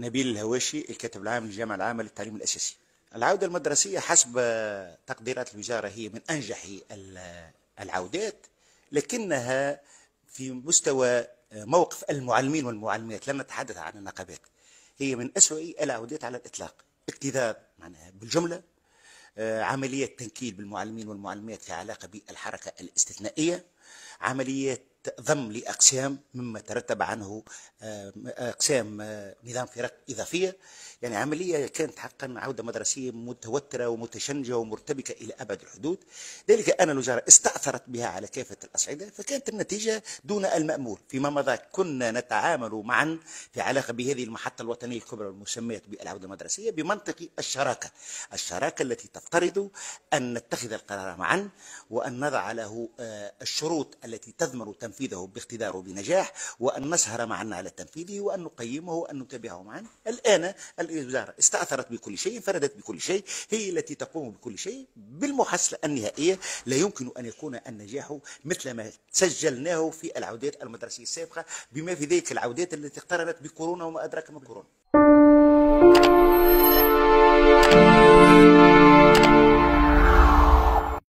نبيل الهواشي الكاتب العام للجامعة العامة للتعليم الأساسي العودة المدرسية حسب تقديرات الوزارة هي من أنجح العودات لكنها في مستوى موقف المعلمين والمعلمات لم نتحدث عن النقابات هي من أسوأ العودات على الإطلاق اكتذاب معناها بالجملة آه، عملية تنكيل بالمعلمين والمعلمات في علاقة بالحركة الاستثنائية عمليات ضم لأقسام مما ترتب عنه آه، أقسام آه، نظام فرق إضافية يعني عملية كانت حقا عودة مدرسية متوترة ومتشنجة ومرتبكة إلى أبعد الحدود ذلك أن الوزارة استأثرت بها على كافة الأصعدة فكانت النتيجة دون المأمول فيما مضى كنا نتعامل معا في علاقة بهذه المحطة الوطنية الكبرى المسمية بالعودة المدرسية بمنطق الشراكة الشراكة التي تفترض أن نتخذ القرار معا وأن نضع له آه، الشروط التي تضمن تنفيذه باقتداره بنجاح وأن نسهر معا على تنفيذه وأن نقيمه وأن نتابعه معا الآن الوزارة استأثرت بكل شيء انفردت بكل شيء هي التي تقوم بكل شيء بالمحصلة النهائية لا يمكن أن يكون النجاح مثل ما سجلناه في العودات المدرسية السابقة بما في ذلك العودات التي اقترنت بكورونا وما أدراك ما كورونا